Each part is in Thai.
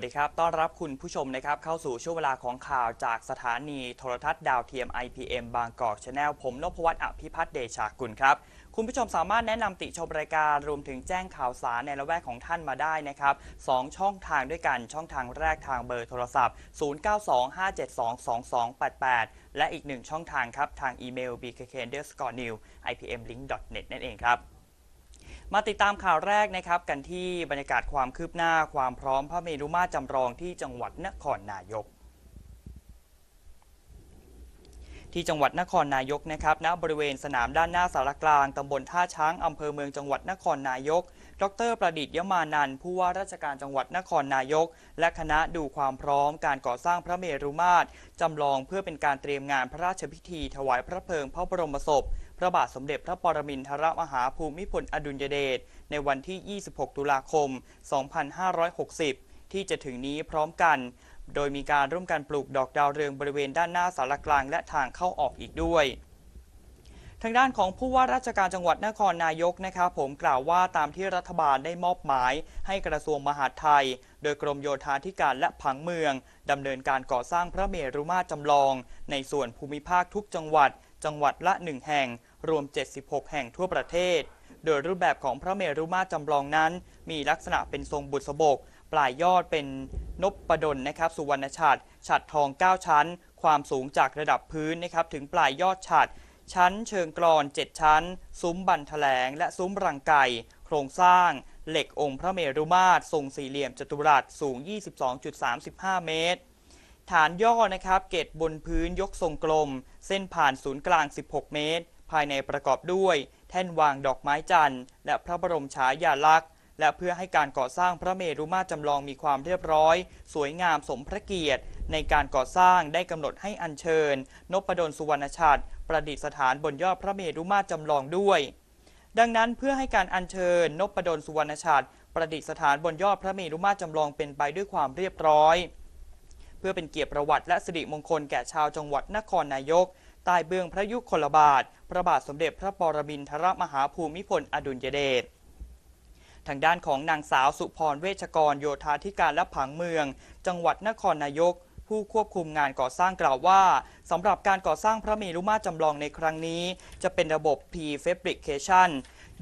สดีครับ ต้อนรับคุณผู้ชมนะครับเข้าสู่ช่วงเวลาของข่าวจากสถานีโทรทัศน์ดาวเทียม IPM บางกอกชาแนลผมนพวัตน์อภิพัฒน์เดชากุลครับ คุณผู้ชมสามารถแนะนำติชมรายการรวมถึงแจ้งข่าวสารในละแวกของท่านมาได้นะครับสองช่องทางด้วยกันช่องทางแรกทางเบอร์โทรศัพท์ 0925722288 และอีกหนึ่งช่องทางครับทางอีเมล bkk_new ipmlink.net นั่นเองครับมาติดตามข่าวแรกนะครับกันที่บรรยากาศความคืบหน้าความพร้อมพระเมรุมาตรจำลองที่จังหวัดนครนายก ที่จังหวัดนครนายกนะครับณบริเวณสนามด้านหน้าสารกลาง ตำบลท่าช้างอำเภอเมืองจังหวัดนครนายกดรประดิษฐ์ยมานันผู้ว่าราชการจังหวัดนครนายก และคณะดูความพร้อมการก่อสร้างพระเมรุมาตรจำลองเพื่อเป็นการเตรียมงานพระราชพิธีถวายพระเพลิงพระบรมศพ พระบาทสมเด็จพระปรมินทรมหาภูมิพลอดุลยเดชในวันที่ 26 ตุลาคม 2560 ที่จะถึงนี้พร้อมกัน โดยมีการร่วมกันปลูกดอกดาวเรืองบริเวณด้านหน้าสารกลางและทางเข้าออกอีกด้วยทางด้านของผู้ว่าราชการจังหวัดนครนายกนะครับ ผมกล่าวว่าตามที่รัฐบาลได้มอบหมายให้กระทรวงมหาดไทย โดยกรมโยธาธิการและผังเมืองดำเนินการก่อสร้างพระเมรุมาตรจำลองในส่วนภูมิภาคทุกจังหวัดจังหวัดละ 1 แห่ง รวม 76 แห่งทั่วประเทศ โดยรูปแบบของพระเมรุมาตรจำลองนั้น มีลักษณะเป็นทรงบุษบก ปลายยอดเป็นนบประดลนะครับสุวรรณชัตรฉัดทอง9ชั้น ความสูงจากระดับพื้นนะครับถึงปลายยอดฉัดชั้นเชิงกรอน 7 ชั้น ซุ้มบันแถลงและซุ้มรังไก่ โครงสร้าง เหล็กองค์พระเมรุมาตรทรงสี่เหลี่ยมจัตุรัสสูง 22.35 เมตร ฐานย่อนะครับเกตบนพื้นยกทรงกลม เส้นผ่านศูนย์กลาง 16 เมตร ภายในประกอบด้วย แท่นวางดอกไม้จันทร์ และพระบรมฉายาลักษณ์และเพื่อให้การก่อสร้างพระเมรุมาตรจำลองมีความเรียบร้อย สวยงามสมพระเกียรติ ในการก่อสร้างได้กำหนดให้อัญเชิญนพดลสุวรรณชัดประดิษฐานบนยอดพระเมรุมาตรจำลองด้วย ดังนั้นเพื่อให้การอัญเชิญนพดลสุวรรณชัดประดิษฐานบนยอดพระเมรุมาตรจำลองเป็นไปด้วยความเรียบร้อย เพื่อเป็นเกียรติประวัติและสิริมงคลแก่ชาวจังหวัดนครนายกใต้เบื้องพระยุคลบาทพระบาทสมเด็จพระปรมินทรมหาภูมิพลอดุลยเดชทางด้านของนางสาวสุพรเวชกรโยธาธิการและผังเมือง จังหวัดนครนายก ผู้ควบคุมงานก่อสร้างกล่าวว่าสำหรับการก่อสร้างพระเมรุมาตรจำลองในครั้งนี้ จะเป็นระบบ P-Fabrication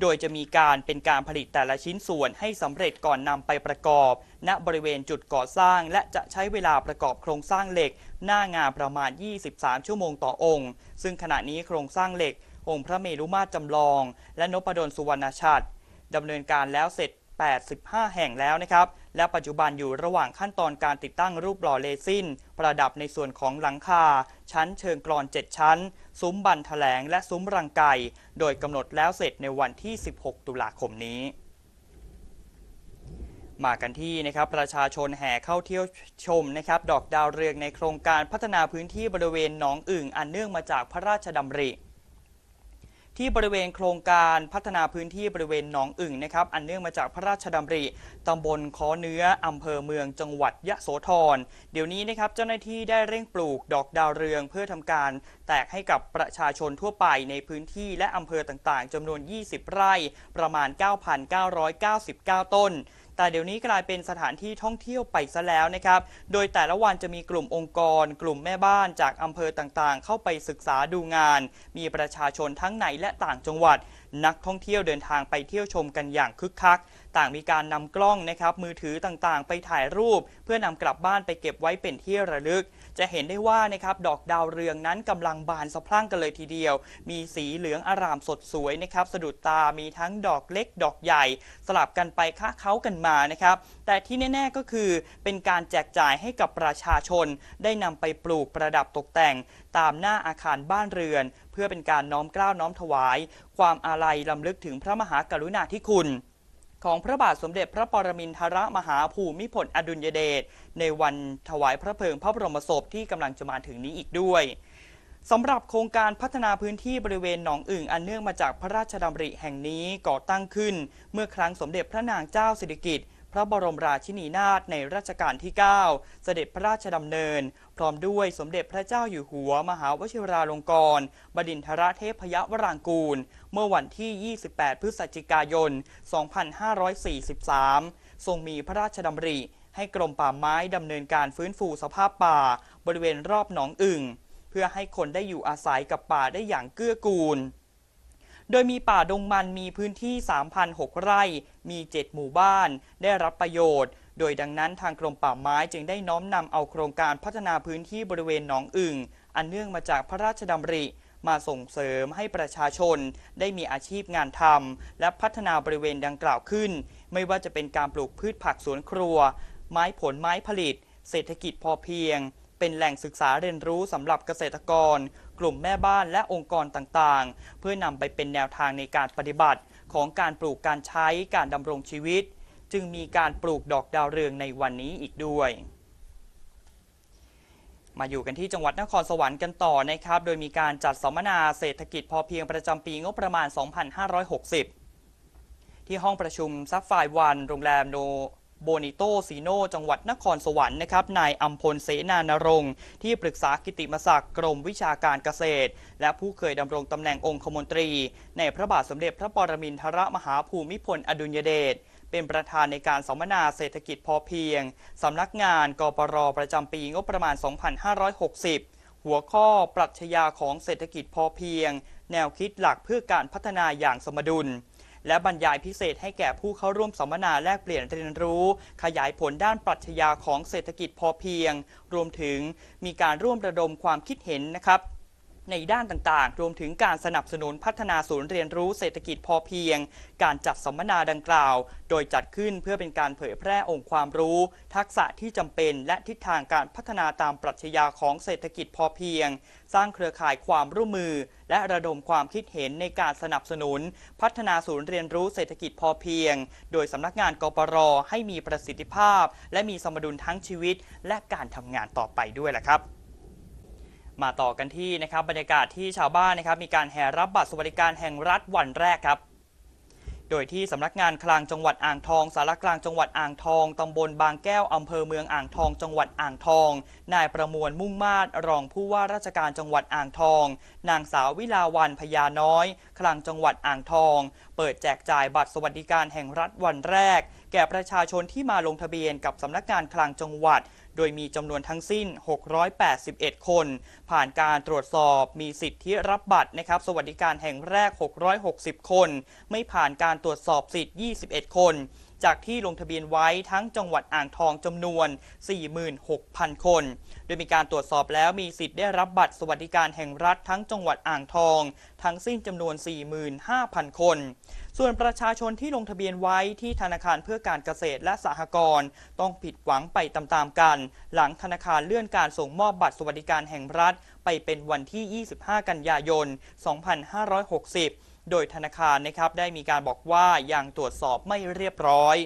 โดยจะมีการเป็นการผลิตแต่ละชิ้นส่วนให้สำเร็จก่อนนำไปประกอบ ณบริเวณจุดก่อสร้างและจะใช้เวลาประกอบโครงสร้างเหล็ก หน้างานประมาณ 23 ชั่วโมงต่อองค์ซึ่งขณะนี้โครงสร้างเหล็ก องค์พระเมรุมาตรจำลอง และนพดลสุวรรณชาติดำเนินการแล้วเสร็จ 85 แห่งแล้วนะครับ และปัจจุบันอยู่ระหว่างขั้นตอนการติดตั้งรูปหล่อเลซิน ประดับในส่วนของหลังคา ชั้นเชิงกรอน 7 ชั้น ซุ้มบันแถลงและซุ้มรังไก่ โดยกำหนดแล้วเสร็จในวันที่ 16 ตุลาคมนี้ มากันที่นะครับประชาชนแห่เข้าเที่ยวชมนะครับดอกดาวเรืองในโครงการพัฒนาพื้นที่บริเวณหนองอึ่งอันเนื่องมาจากพระราชดำริที่บริเวณโครงการพัฒนาพื้นที่บริเวณหนองอึ่งนะครับ อันเนื่องมาจากพระราชดำริตำบลคอเนื้ออำเภอเมืองจังหวัดยะโสธรเดี๋ยวนี้นะครับเจ้าหน้าที่ได้เร่งปลูกดอกดาวเรืองเพื่อทำการแตกให้กับประชาชนทั่วไปในพื้นที่และอำเภอต่างๆจำนวน 20 ไร่ประมาณ 9,999 ต้นแต่เดี๋ยวนี้กลายเป็นสถานที่ท่องเที่ยวไปซะแล้วนะครับ โดยแต่ละวันจะมีกลุ่มองค์กร กลุ่มแม่บ้านจากอำเภอต่างๆ เข้าไปศึกษาดูงาน มีประชาชนทั้งในและต่างจังหวัดนักท่องเที่ยวเดินทางไปเที่ยวชมกันอย่างคึกคัก ต่างมีการนำกล้องนะครับมือถือต่างๆ ไปถ่ายรูป เพื่อนำกลับบ้านไปเก็บไว้เป็นที่ระลึกจะเห็นได้ว่านะครับดอกดาวเรืองนั้นกำลังบานสะพรั่งกันเลยทีเดียว มีสีเหลืองอร่ามสดสวยนะครับสะดุดตามีทั้งดอกเล็กดอกใหญ่ สลับกันไปค้าเขากันมานะครับ แต่ที่แน่ๆก็คือเป็นการแจกจ่ายให้กับประชาชน ได้นำไปปลูกประดับตกแต่ง ตามหน้าอาคารบ้านเรือน เพื่อเป็นการน้อมเกล้าน้อมถวาย ความอาลัยลำลึกถึงพระมหากรุณาธิคุณของพระบาทสมเด็จพระปรมินทรมหาภูมิพลอดุลยเดชในวันถวายพระเพลิงพระบรมศพที่กำลังจะมาถึงนี้อีกด้วยสำหรับโครงการพัฒนาพื้นที่บริเวณหนองอึ่งอันเนื่องมาจากพระราชดำริแห่งนี้ก่อตั้งขึ้น เมื่อครั้งสมเด็จพระนางเจ้าสิริกิติ์ระบรมราชินีนาถในรัชกาลที่ 9 เสด็จพระราชดำเนิน พร้อมด้วยสมเด็จพระเจ้าอยู่หัว มหาวชิราลงกรณบดินทรเทพยวรางกูล เมื่อวันที่ 28 พฤศจิกายน 2543 ทรงมีพระราชดำริ ให้กรมป่าไม้ดำเนินการฟื้นฟูสภาพป่า บริเวณรอบหนองอึ่งเพื่อให้คนได้อยู่อาศัยกับป่าได้อย่างเกื้อกูลโดยมีป่าดงมันมีพื้นที่3,006 ไร่ มี 7 หมู่บ้าน ได้รับประโยชน์ โดยดังนั้นทางกรมป่าไม้จึงได้น้อมนำเอาโครงการพัฒนาพื้นที่บริเวณหนองอึ่งอันเนื่องมาจากพระราชดำริมาส่งเสริมให้ประชาชนได้มีอาชีพงานทำและพัฒนาบริเวณดังกล่าวขึ้น ไม่ว่าจะเป็นการปลูกพืชผักสวนครัว ไม้ผลไม้ผลิต เศรษฐกิจพอเพียงเป็นแหล่งศึกษาเรียนรู้สำหรับเกษตรกร กลุ่มแม่บ้านและองค์กรต่างๆ เพื่อนำไปเป็นแนวทางในการปฏิบัติของการปลูกการใช้การดำรงชีวิต จึงมีการปลูกดอกดาวเรืองในวันนี้อีกด้วย มาอยู่กันที่จังหวัดนครสวรรค์กันต่อนะครับ โดยมีการจัดสัมมนาเศรษฐกิจ พอเพียงประจำปีงบประมาณ 2560 ที่ห้องประชุมซับไฟวันโรงแรมโนโบนิโตซีโน จังหวัดนครสวรรค์นะครับนายอัมพลเสนานรงค์ที่ปรึกษากิติมศักดิ์กรมวิชาการเกษตร และผู้เคยดำรงตำแหน่งองคมนตรี ในพระบาทสมเด็จพระปรมินทรมหาภูมิพลอดุลยเดชเป็นประธานในการสัมมนาเศรษฐกิจพอเพียงสำนักงานกปรประจำปีงบประมาณ 2560 หัวข้อปรัชญาของเศรษฐกิจพอเพียง แนวคิดหลักเพื่อการพัฒนาอย่างสมดุลและบรรยายพิเศษให้แก่ผู้เข้าร่วมสัมมนาแลกเปลี่ยนเรียนรู้ขยายผลด้านปรัชญาของเศรษฐกิจพอเพียง รวมถึงมีการร่วมระดมความคิดเห็นนะครับ ในด้านต่างๆ รวมถึงการสนับสนุนพัฒนาศูนย์เรียนรู้เศรษฐกิจพอเพียง การจัดสัมมนาดังกล่าว โดยจัดขึ้นเพื่อเป็นการเผยแพร่องค์ความรู้ ทักษะที่จำเป็นและทิศทางการพัฒนาตามปรัชญาของเศรษฐกิจพอเพียงสร้างเครือข่ายความร่วมมือ และระดมความคิดเห็นในการสนับสนุน พัฒนาศูนย์เรียนรู้เศรษฐกิจพอเพียง โดยสำนักงานกปรให้มีประสิทธิภาพ และมีสมดุลทั้งชีวิตและการทำงานต่อไปด้วยล่ะครับ มาต่อกันที่นะครับ บรรยากาศที่ชาวบ้านนะครับ มีการแห่รับบัตรสวัสดิการแห่งรัฐวันแรกครับโดยที่สำนักงานคลังจังหวัดอ่างทอง สารกลางจังหวัดอ่างทองตำบลบางแก้วอำเภอเมืองอ่างทอง จังหวัดอ่างทอง นายประมวลมุ่งมาตรรองผู้ว่าราชการจังหวัดอ่างทอง นางสาววิลาวันพญาน้อย คลังจังหวัดอ่างทอง เปิดแจกจ่ายบัตรสวัสดิการแห่งรัฐวันแรก แก่ประชาชนที่มาลงทะเบียนกับสำนักงานคลังจังหวัดโดยมีจำนวนทั้งสิ้น 681 คน ผ่านการตรวจสอบมีสิทธิรับบัตรนะครับสวัสดิการแห่งแรก 660 คน ไม่ผ่านการตรวจสอบสิทธิ์ 21 คน จากที่ลงทะเบียนไว้ทั้งจังหวัดอ่างทองจำนวน46,000 คน โดยมีการตรวจสอบแล้วมีสิทธิ์ได้รับบัตรสวัสดิการแห่งรัฐทั้งจังหวัดอ่างทอง ทั้งสิ้นจำนวน 45,000 คนส่วนประชาชนที่ลงทะเบียนไว้ที่ธนาคารเพื่อการเกษตรและสหกรณ์ต้องผิดหวังไปตามๆกัน หลังธนาคารเลื่อนการส่งมอบบัตรสวัสดิการแห่งรัฐไปเป็นวันที่ 25 กันยายน 2560 โดยธนาคารนะครับได้มีการบอกว่ายังตรวจสอบไม่เรียบร้อย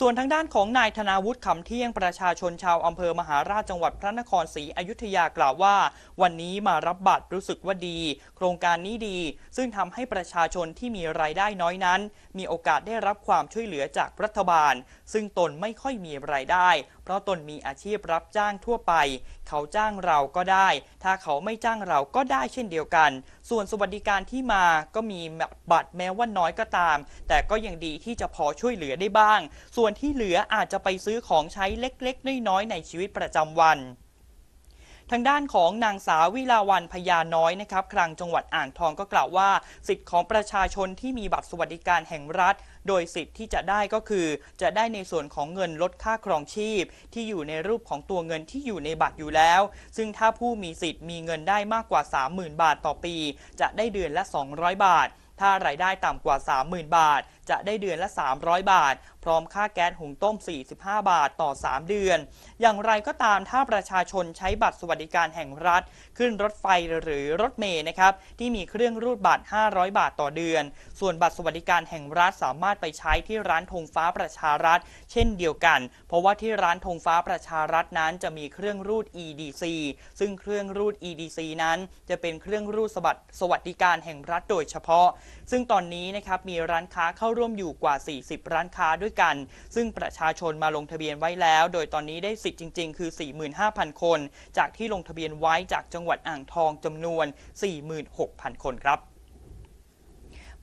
ส่วนทางด้านของนายธนาวุฒิขำเที่ยงประชาชนชาวอำเภอมหาราชจังหวัดพระนครศรีอยุธยากล่าวว่า วันนี้มารับบัตรรู้สึกว่าดี โครงการนี้ดี ซึ่งทำให้ประชาชนที่มีรายได้น้อยนั้น มีโอกาสได้รับความช่วยเหลือจากรัฐบาล ซึ่งตนไม่ค่อยมีรายได้เพราะตนมีอาชีพรับจ้างทั่วไป เขาจ้างเราก็ได้ ถ้าเขาไม่จ้างเราก็ได้เช่นเดียวกัน ส่วนสวัสดิการที่มาก็มีบัตรแม้ว่าน้อยก็ตาม แต่ก็ยังดีที่จะพอช่วยเหลือได้บ้าง ส่วนที่เหลืออาจจะไปซื้อของใช้เล็ก ๆ น้อย ๆ ในชีวิตประจำวันทางด้านของนางสาววิลาวันพญาน้อยนะครับคลังจังหวัดอ่างทองก็กล่าวว่า สิทธิ์ของประชาชนที่มีบัตรสวัสดิการแห่งรัฐ โดยสิทธิ์ที่จะได้ก็คือ จะได้ในส่วนของเงินลดค่าครองชีพ ที่อยู่ในรูปของตัวเงินที่อยู่ในบัตรอยู่แล้ว ซึ่งถ้าผู้มีสิทธิ์มีเงินได้มากกว่า 30,000 บาทต่อปี จะได้เดือนละ 200 บาท ถ้ารายได้ต่ำกว่า30,000 บาท จะได้เดือนละ 300 บาทพร้อมค่าแก๊สหุงต้ม 45 บาทต่อ 3 เดือน อย่างไรก็ตามถ้าประชาชนใช้บัตรสวัสดิการแห่งรัฐ ขึ้นรถไฟหรือรถเมล์นะครับที่มีเครื่องรูดบัตร 500 บาทต่อเดือน ส่วนบัตรสวัสดิการแห่งรัฐสามารถไปใช้ที่ร้านธงฟ้าประชารัฐ เช่นเดียวกัน เพราะว่าที่ร้านธงฟ้าประชารัฐนั้นจะมีเครื่องรูด EDC ซึ่งเครื่องรูด EDC นั้นจะเป็นเครื่องรูดสวัสดสวัสดิการแห่งรัฐโดยเฉพาะ ซึ่งตอนนี้นะครับมีร้านค้าเข้าร่วมอยู่กว่า 40 ร้านค้าด้วยกัน ซึ่งประชาชนมาลงทะเบียนไว้แล้ว โดยตอนนี้ได้สิทธิ์จริงๆคือ 45,000 คน จากที่ลงทะเบียนไว้จากจังหวัดอ่างทองจำนวน 46,000 คนครับ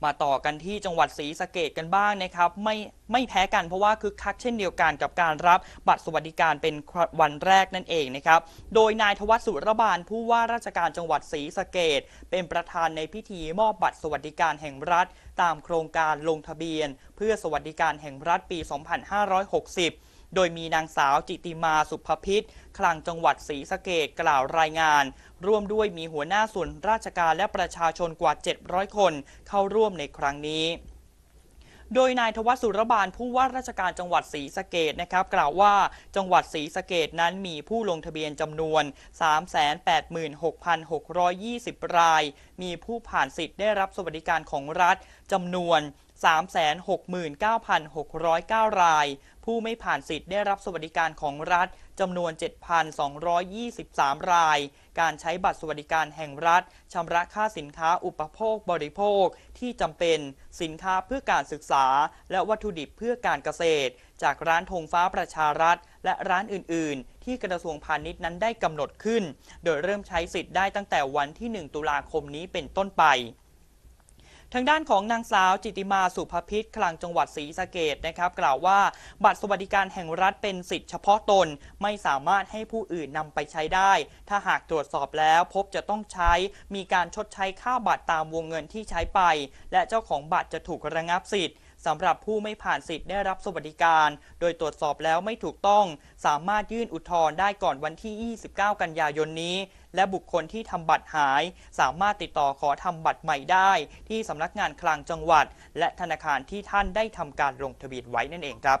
มาต่อกันที่จังหวัดศรีสะเกดกันบ้างนะครับไม่ไม่แพ้กันเพราะว่าคึกคักเช่นเดียวกันกับการรับบัตรสวัสดิการเป็นวันแรกนั่นเองนะครับโดยนายทวัชสุรบาลผู้ว่าราชการจังหวัดศรีสะเกดเป็นประธานในพิธีมอบบัตรสวัสดิการแห่งรัฐ ตามโครงการลงทะเบียน เพื่อสวัสดิการแห่งรัฐปี 2560โดยมีนางสาวจิติมาสุภพิษคลังจังหวัดศรีสะเกดกล่าวรายงาน ร่วมด้วยมีหัวหน้าส่วนราชการและประชาชนกว่า700 คนเข้าร่วมในครั้งนี้ โดยนายทวัชสุรบาลผู้ว่าราชการจังหวัดศรีสะเกดนะครับกล่าวว่าจังหวัดศรีสะเกดนั้นมีผู้ลงทะเบียนจำนวน 386,620 ราย มีผู้ผ่านสิทธิ์ได้รับสวัสดิการของรัฐจำนวน369,609 ราย ผู้ไม่ผ่านสิทธิ์ได้รับสวัสดิการของรัฐจำนวน 7,223 ราย การใช้บัตรสวัสดิการแห่งรัฐชำระค่าสินค้าอุปโภคบริโภคที่จำเป็นสินค้าเพื่อการศึกษา และวัตถุดิบ เพื่อการเกษตร จากร้านธงฟ้าประชารัฐและร้านอื่น ๆ ที่กระทรวงพาณิชย์นั้นได้กำหนดขึ้น โดยเริ่มใช้สิทธิ์ได้ตั้งแต่วันที่1ตุลาคมนี้เป็นต้นไปทางด้านของนางสาวจิติมาสุภพิษคลังจังหวัดศรีสะเกดนะครับ กล่าวว่า บัตรสวัสดิการแห่งรัฐเป็นสิทธิเฉพาะตนไม่สามารถให้ผู้อื่นนำไปใช้ได้ ถ้าหากตรวจสอบแล้วพบจะต้องใช้มีการชดใช้ค่าบัตรตามวงเงินที่ใช้ไปและเจ้าของบัตรจะถูกระงับสิทธิ์สำหรับผู้ไม่ผ่านสิทธิ์ได้รับสวัสดิการ โดยตรวจสอบแล้วไม่ถูกต้อง สามารถยื่นอุทธรณ์ได้ก่อนวันที่ 29 กันยายนนี้และบุคคลที่ทำบัตรหาย สามารถติดต่อขอทำบัตรใหม่ได้ ที่สำนักงานคลังจังหวัด และธนาคารที่ท่านได้ทำการลงทะเบียนไว้นั่นเองครับ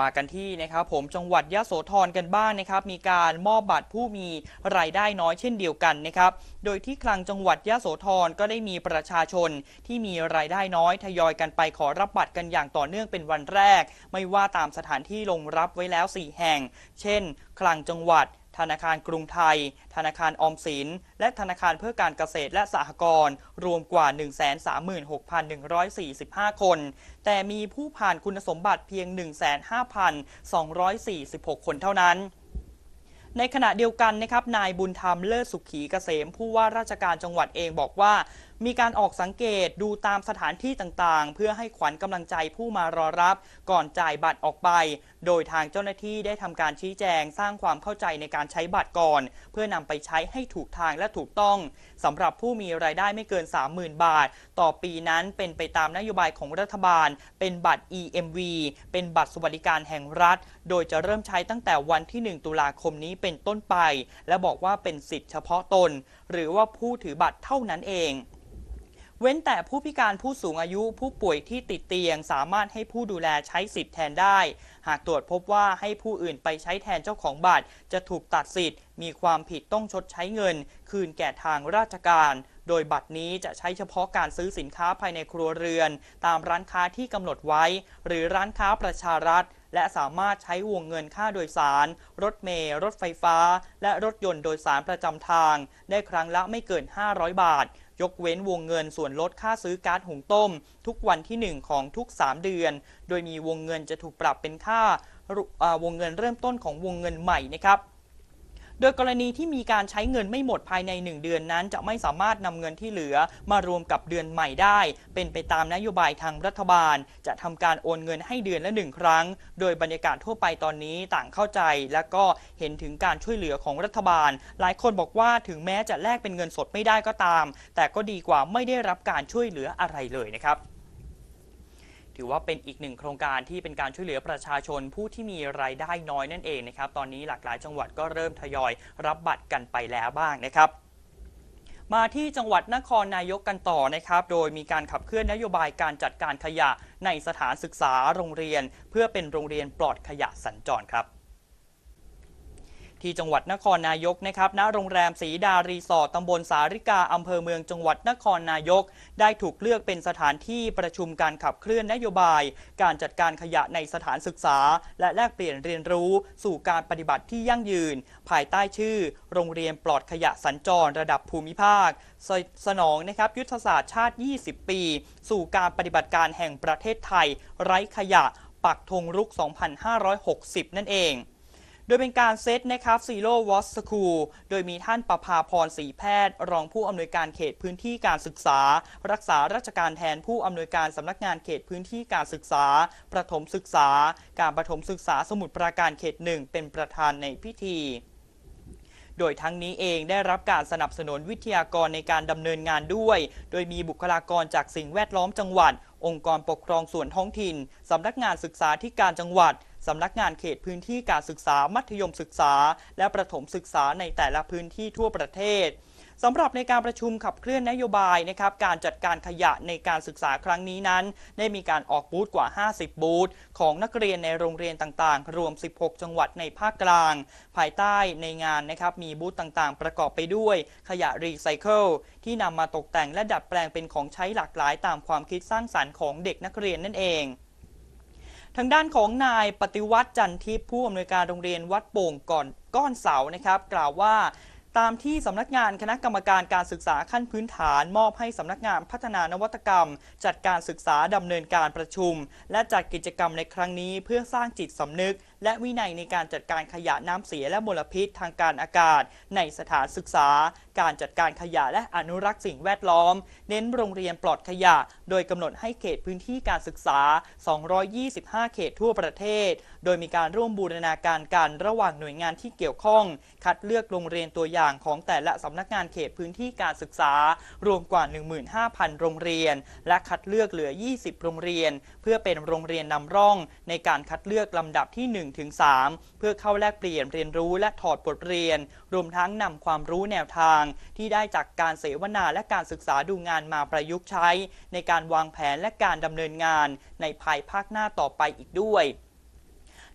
มากันที่นะครับ ผมจังหวัดยะโสธรกันบ้างนะครับ มีการมอบบัตรผู้มีรายได้น้อยเช่นเดียวกันนะครับ โดยที่คลังจังหวัดยะโสธรก็ได้มีประชาชนที่มีรายได้น้อยทยอยกันไปขอรับบัตรกันอย่างต่อเนื่องเป็นวันแรก ไม่ว่าตามสถานที่ลงรับไว้แล้ว4แห่งเช่น คลังจังหวัดธนาคารกรุงไทย ธนาคารออมสิน และธนาคารเพื่อการเกษตรและสหกรณ์รวมกว่า 136,145 คน แต่มีผู้ผ่านคุณสมบัติเพียง105,246 คนเท่านั้น ในขณะเดียวกันนะครับ นายบุญธรรมเลิศสุขีเกษมผู้ว่าราชการจังหวัดเองบอกว่ามีการออกสังเกตดูตามสถานที่ต่างๆ เพื่อให้ขวัญกำลังใจผู้มารอรับก่อนจ่ายบัตรออกไป โดยทางเจ้าหน้าที่ได้ทำการชี้แจงสร้างความเข้าใจในการใช้บัตรก่อน เพื่อนำไปใช้ให้ถูกทางและถูกต้อง สำหรับผู้มีรายได้ไม่เกิน 30,000 บาท ต่อปีนั้นเป็นไปตามนโยบายของรัฐบาล เป็นบัตร EMV เป็นบัตรสวัสดิการแห่งรัฐ โดยจะเริ่มใช้ตั้งแต่วันที่ 1 ตุลาคมนี้เป็นต้นไป และบอกว่าเป็นสิทธิ์เฉพาะตน หรือว่าผู้ถือบัตรเท่านั้นเองเว้นแต่ผู้พิการผู้สูงอายุผู้ป่วยที่ติดเตียงสามารถให้ผู้ดูแลใช้สิทธิ์แทนได้ หากตรวจพบว่าให้ผู้อื่นไปใช้แทนเจ้าของบัตร จะถูกตัดสิทธิ์มีความผิดต้องชดใช้เงิน คืนแก่ทางราชการ โดยบัตรนี้จะใช้เฉพาะการซื้อสินค้าภายในครัวเรือน ตามร้านค้าที่กำหนดไว้ หรือร้านค้าประชารัฐ และสามารถใช้วงเงินค่าโดยสาร รถเมล์รถไฟฟ้า และรถยนต์โดยสารประจำทางได้ครั้งละไม่เกิน 500 บาทยกเว้นวงเงินส่วนลดค่าซื้อก๊าซหุงต้มทุกวันที่ 1 ของทุก 3 เดือน โดยมีวงเงินจะถูกปรับเป็นค่าวงเงินเริ่มต้นของวงเงินใหม่นะครับโดยกรณีที่มีการใช้เงินไม่หมดภายใน 1 เดือนนั้น จะไม่สามารถนำเงินที่เหลือมารวมกับเดือนใหม่ได้ เป็นไปตามนโยบายทางรัฐบาล จะทำการโอนเงินให้เดือนละหนึ่งครั้ง โดยบรรยากาศทั่วไปตอนนี้ต่างเข้าใจ และก็เห็นถึงการช่วยเหลือของรัฐบาล หลายคนบอกว่าถึงแม้จะแลกเป็นเงินสดไม่ได้ก็ตาม แต่ก็ดีกว่าไม่ได้รับการช่วยเหลืออะไรเลยนะครับถือว่าเป็นอีกหนึ่งโครงการที่เป็นการช่วยเหลือประชาชนผู้ที่มีรายได้น้อยนั่นเองนะครับตอนนี้หลากหลายจังหวัดก็เริ่มทยอยรับบัตรกันไปแล้วบ้างนะครับ มาที่จังหวัดนครนายกกันต่อนะครับ โดยมีการขับเคลื่อนนโยบายการจัดการขยะในสถานศึกษาโรงเรียน เพื่อเป็นโรงเรียนปลอดขยะสัญจรครับที่จังหวัดนครนายกนะครับ ณ โรงแรมสีดารีสอร์ท ตำบลสาริกา อำเภอเมืองจังหวัดนครนายก ได้ถูกเลือกเป็นสถานที่ประชุมการขับเคลื่อนนโยบาย การจัดการขยะในสถานศึกษา และแลกเปลี่ยนเรียนรู้สู่การปฏิบัติที่ยั่งยืน ภายใต้ชื่อ โรงเรียนปลอดขยะสัญจรระดับภูมิภาค สนองนะครับยุทธศาสตร์ชาติ 20 ปี สู่การปฏิบัติการแห่งประเทศไทย ไร้ขยะปักธงรุก 2560 นั่นเองโดยเป็นการเซตนะครับซีโร่วอสคูลโดยมีท่านประภาพรศรีแพทย์ รองผู้อำนวยการเขตพื้นที่การศึกษารักษาราชการแทนผู้อำนวยการสำนักงานเขตพื้นที่การศึกษาประถมศึกษาการประถมศึกษาสมุทรปราการเขตหนึ่งเป็นประธานในพิธี โดยทั้งนี้เองได้รับการสนับสนุนวิทยากรในการดำเนินงานด้วย โดยมีบุคลากรจากสิ่งแวดล้อมจังหวัด องค์กรปกครองส่วนท้องถิ่นสำนักงานศึกษาธิการจังหวัดสำนักงานเขตพื้นที่การศึกษามัธยมศึกษา และประถมศึกษาในแต่ละพื้นที่ทั่วประเทศ สำหรับในการประชุมขับเคลื่อนนโยบายนะครับ การจัดการขยะในการศึกษาครั้งนี้นั้น ได้มีการออกบูธกว่า 50 บูธของนักเรียนในโรงเรียนต่างๆ รวม 16 จังหวัดในภาคกลาง ภายใต้ในงานนะครับ มีบูธต่างๆ ประกอบไปด้วย ขยะรีไซเคิลที่นำมาตกแต่งและดัดแปลงเป็นของใช้หลากหลาย ตามความคิดสร้างสารรค์ของเด็กนักเรียนนั่นเองทางด้านของนายปฏิวัติจันทิพย์ผู้อำนวยการโรงเรียนวัดโป่งก่อนก้อนเสานะครับ กล่าวว่าตามที่สำนักงานคณะกรรมการการศึกษาขั้นพื้นฐาน มอบให้สำนักงานพัฒนานวัตกรรม จัดการศึกษาดำเนินการประชุม และจัดกิจกรรมในครั้งนี้เพื่อสร้างจิตสำนึกและวินัยในการจัดการขยะน้ำเสียและมลพิษทางการอากาศ ในสถานศึกษา การจัดการขยะและอนุรักษ์สิ่งแวดล้อม เน้นโรงเรียนปลอดขยะ โดยกำหนดให้เขตพื้นที่การศึกษา 225 เขตทั่วประเทศ โดยมีการร่วมบูรณาการกันระหว่างหน่วยงานที่เกี่ยวข้อง คัดเลือกโรงเรียนตัวอย่างของแต่ละสำนักงานเขตพื้นที่การศึกษารวมกว่า 15,000 โรงเรียน และคัดเลือกเหลือ 20 โรงเรียน เพื่อเป็นโรงเรียนนำร่อง ในการคัดเลือกลำดับที่ 1 1-3เพื่อเข้าแลกเปลี่ยนเรียนรู้และถอดบทเรียน รวมทั้งนำความรู้แนวทาง ที่ได้จากการเสวนาและการศึกษาดูงานมาประยุกต์ใช้ ในการวางแผนและการดำเนินงาน ในภายภาคหน้าต่อไปอีกด้วย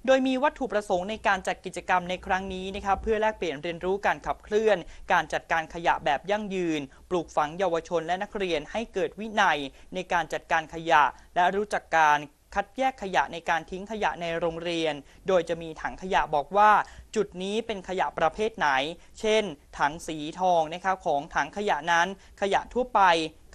โดยมีวัตถุประสงค์ในการจัดกิจกรรมในครั้งนี้นะครับเพื่อแลกเปลี่ยนเรียนรู้การขับเคลื่อน การจัดการขยะแบบยั่งยืน ปลูกฝังเยาวชนและนักเรียนให้เกิดวินัย ในการจัดการขยะและรู้จักการคัดแยกขยะในการทิ้งขยะในโรงเรียน โดยจะมีถังขยะบอกว่า จุดนี้เป็นขยะประเภทไหน เช่น ถังสีทองนะครับของถังขยะนั้นขยะทั่วไป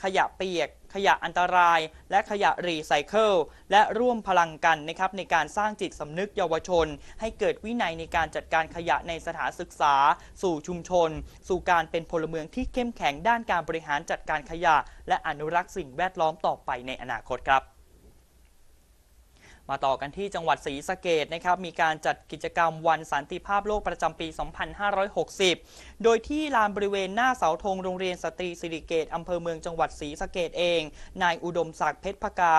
ขยะเปียกขยะอันตราย และขยะรีไซเคิล และร่วมพลังกันนะครับในการสร้างจิตสำนึกเยาวชน ให้เกิดวินัยในการจัดการขยะในสถานศึกษา สู่ชุมชน สู่การเป็นพลเมืองที่เข้มแข็งด้านการบริหารจัดการขยะ และอนุรักษ์สิ่งแวดล้อมต่อไปในอนาคตครับมาต่อกันที่จังหวัดศรีสะเกดนะครับมีการจัดกิจกรรมวันสันติภาพโลกประจำปี 2560 โดยที่ลานบริเวณหน้าเสาธงโรงเรียนสตรีสิริเกตอำเภอเมืองจังหวัดศรีสะเกดเอง นายอุดมศักดิ์เพชรพกา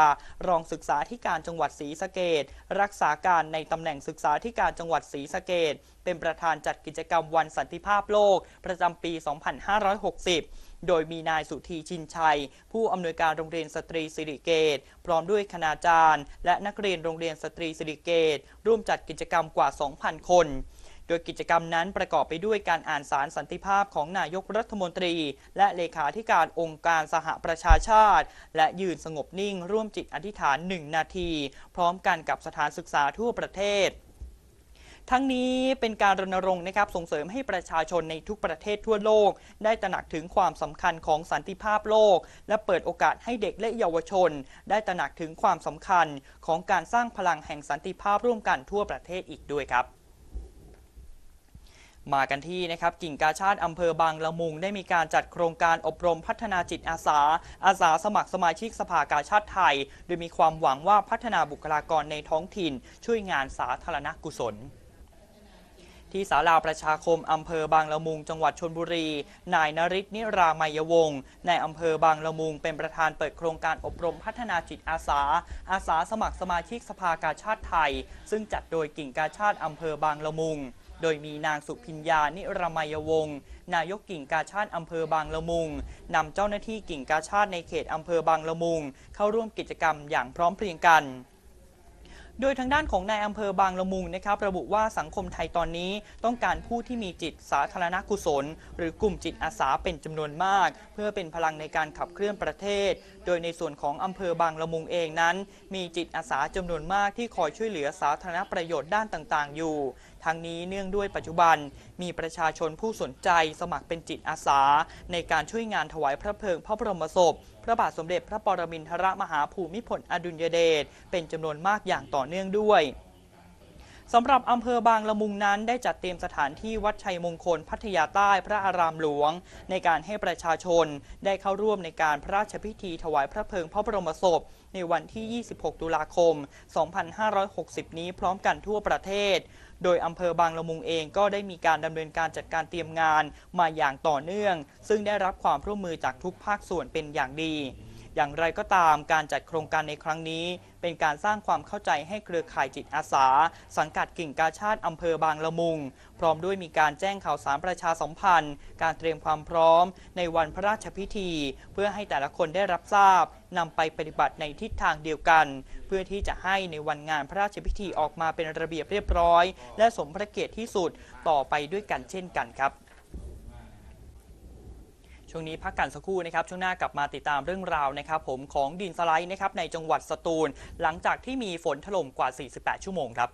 รองศึกษาธิการจังหวัดศรีสะเกดรักษาการในตำแหน่งศึกษาธิการจังหวัดศรีสะเกดเป็นประธานจัดกิจกรรมวันสันติภาพโลกประจำปี 2560โดยมีนายสุธีชินชัย ผู้อำนวยการโรงเรียนสตรีสิริเกตพร้อมด้วยคณาจารย์ และนักเรียนโรงเรียนสตรีสิริเกตร่วมจัดกิจกรรมกว่า 2,000 คน โดยกิจกรรมนั้นประกอบไปด้วยการอ่านสารสันติภาพของนายกรัฐมนตรี และเลขาธิการองค์การสหประชาชาติ และยืนสงบนิ่งร่วมจิตอธิษฐาน1นาที พร้อมกันกับสถานศึกษาทั่วประเทศทั้งนี้เป็นการรณรงค์นะครับส่งเสริมให้ประชาชนในทุกประเทศทั่วโลก ได้ตระหนักถึงความสำคัญของสันติภาพโลก และเปิดโอกาสให้เด็กและเยาวชน ได้ตระหนักถึงความสำคัญของการสร้างพลังแห่งสันติภาพร่วมกันทั่วประเทศอีกด้วยครับ มากันที่นะครับกิ่งกาชาติอำเภอบางละมุงได้มีการจัดโครงการอบรมพัฒนาจิตอาสา อาสาสมัครสมาชิกสภากาชาติไทย โดยมีความหวังว่าพัฒนาบุคลากรในท้องถิ่น ช่วยงานสาธารณกุศลที่ศาลาประชาคม อำเภอบางละมุง จังหวัดชนบุรี นายนริศนิรามยวงศ์ในอำเภอบางละมุง เป็นประธานเปิดโครงการอบรมพัฒนาจิตอาสา อาสาสมัครสมาชิกสภากาชาติไทย ซึ่งจัดโดยกิ่งกาชาติอำเภอบางละมุง โดยมีนางสุพิญญานิรมัยวงศ์นายกกิ่งกาชาติอำเภอบางละมุงนำเจ้าหน้าที่กิ่งกาชาติในเขตอำเภอบางละมุง เข้าร่วมกิจกรรม อย่างพร้อมเพรียงกันโดยทางด้านของนายอำเภอบางละมุงนะครับระบุว่าสังคมไทยตอนนี้ต้องการผู้ที่มีจิตสาธารณกุศล หรือกลุ่มจิตอาสาเป็นจำนวนมาก เพื่อเป็นพลังในการขับเคลื่อนประเทศ โดยในส่วนของอำเภอบางละมุงเองนั้น มีจิตอาสาจำนวนมากที่คอยช่วยเหลือสาธารณประโยชน์ด้านต่างๆอยู่ทั้งนี้เนื่องด้วยปัจจุบันมีประชาชนผู้สนใจสมัครเป็นจิตอาสา ในการช่วยงานถวายพระเพลิงพระบรมศพ พระบาทสมเด็จพระปรมินทรมหาภูมิพลอดุลยเดชเป็นจำนวนมากอย่างต่อเนื่องด้วย สำหรับอำเภอบางละมุงนั้นได้จัดเตรียมสถานที่วัดชัยมงคลพัทยาใต้พระอารามหลวง ในการให้ประชาชน ได้เข้าร่วมในการพระราชพิธีถวายพระเพลิงพระบรมศพในวันที่ 26 ตุลาคม 2560 นี้พร้อมกันทั่วประเทศโดยอำเภอบางละมุงเองก็ได้มีการดำเนินการจัดการเตรียมงานมาอย่างต่อเนื่อง ซึ่งได้รับความร่วมมือจากทุกภาคส่วนเป็นอย่างดีอย่างไรก็ตามการจัดโครงการในครั้งนี้ เป็นการสร้างความเข้าใจให้เครือข่ายจิตอาสา สังกัดกิ่งกาชาติอำเภอบางละมุง พร้อมด้วยมีการแจ้งข่าวสารประชาสัมพันธ์ การเตรียมความพร้อมในวันพระราชพิธี เพื่อให้แต่ละคนได้รับทราบ นำไปปฏิบัติในทิศทางเดียวกัน เพื่อที่จะให้ในวันงานพระราชพิธีออกมาเป็นระเบียบเรียบร้อย และสมพระเกียรติที่สุดต่อไปด้วยกันเช่นกันครับช่วงนี้พักกันสักครู่นะครับ ช่วงหน้ากลับมาติดตามเรื่องราวนะครับผมของดินสไลด์นะครับในจังหวัดสตูล หลังจากที่มีฝนถล่มกว่า 48 ชั่วโมงครับ